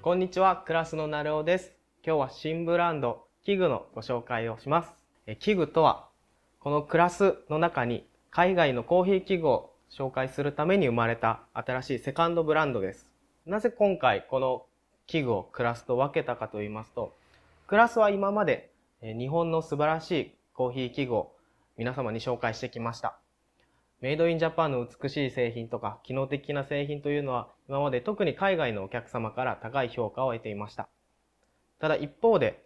こんにちは、クラスのなるおです。今日は新ブランド、器具のご紹介をします。え器具とは、このクラスの中に海外のコーヒー器具を紹介するために生まれた新しいセカンドブランドです。なぜ今回この器具をクラスと分けたかと言いますと、クラスは今まで日本の素晴らしいコーヒー器具を皆様に紹介してきました。メイドインジャパンの美しい製品とか機能的な製品というのは今まで特に海外のお客様から高い評価を得ていました。ただ一方で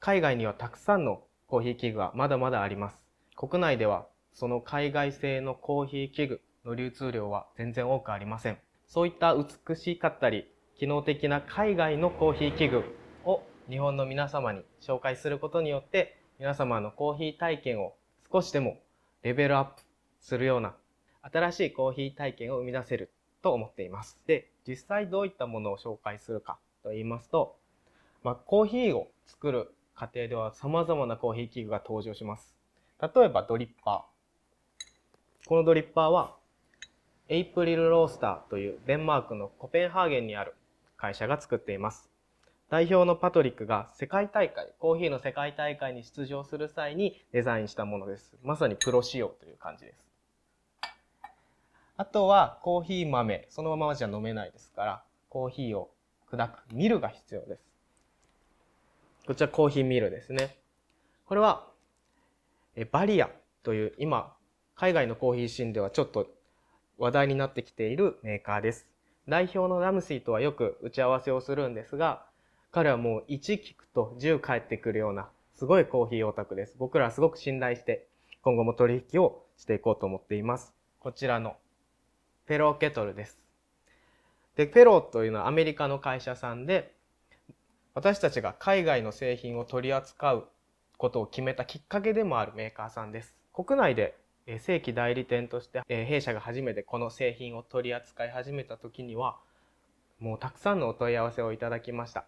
海外にはたくさんのコーヒー器具がまだまだあります。国内ではその海外製のコーヒー器具の流通量は全然多くありません。そういった美しかったり機能的な海外のコーヒー器具を日本の皆様に紹介することによって皆様のコーヒー体験を少しでもレベルアップするような新しいコーヒー体験を生み出せると思っています。で、実際どういったものを紹介するかと言いますと、まあ、コーヒーを作る過程では様々なコーヒー器具が登場します。例えばドリッパー。このドリッパーはエイプリルロースターというデンマークのコペンハーゲンにある会社が作っています。代表のパトリックが世界大会、コーヒーの世界大会に出場する際にデザインしたものです。まさにプロ仕様という感じです。あとはコーヒー豆、そのままじゃ飲めないですから、コーヒーを砕くミルが必要です。こちらコーヒーミルですね。これは、バリアという今、海外のコーヒーシーンではちょっと話題になってきているメーカーです。代表のラムシーとはよく打ち合わせをするんですが、彼はもう1聞くと10返ってくるような、すごいコーヒーオタクです。僕らはすごく信頼して、今後も取引をしていこうと思っています。こちらのペロケトルです。で、ペロというのはアメリカの会社さんで、私たちが海外の製品を取り扱うことを決めたきっかけでもあるメーカーさんです。国内で正規代理店として弊社が初めてこの製品を取り扱い始めた時にはもうたくさんのお問い合わせをいただきました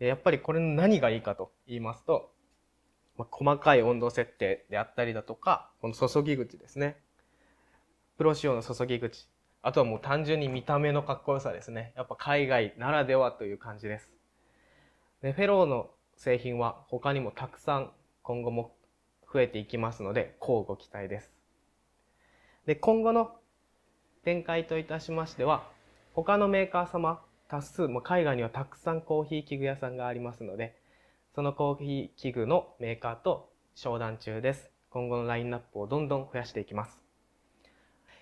やっぱりこれの何がいいかと言いますと細かい温度設定であったりだとかこの注ぎ口ですねプロ仕様の注ぎ口あとはもう単純に見た目のかっこよさですね。やっぱ海外ならではという感じです。で、フェローの製品は他にもたくさん今後も増えていきますので、こうご期待です。で、今後の展開といたしましては、他のメーカー様、多数、も海外にはたくさんコーヒー器具屋さんがありますので、そのコーヒー器具のメーカーと商談中です。今後のラインナップをどんどん増やしていきます。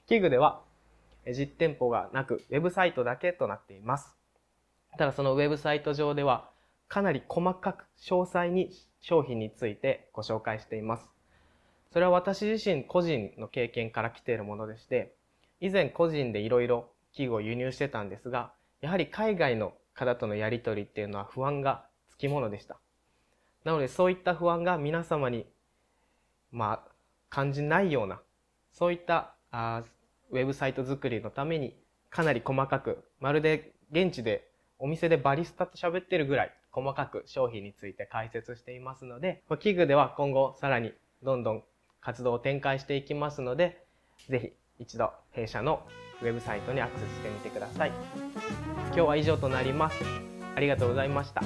器具では実店舗がなく、ウェブサイトだけとなっています。ただそのウェブサイト上では、かなり細かく詳細に商品についてご紹介しています。それは私自身個人の経験から来ているものでして、以前個人でいろいろ器具を輸入してたんですが、やはり海外の方とのやりとりっていうのは不安がつきものでした。なのでそういった不安が皆様に、まあ、感じないような、そういったあウェブサイト作りのためにかなり細かく、まるで現地でお店でバリスタと喋ってるぐらい細かく商品について解説していますので、器具では今後さらにどんどん活動を展開していきますので、ぜひ一度弊社のウェブサイトにアクセスしてみてください。今日は以上となります。ありがとうございました。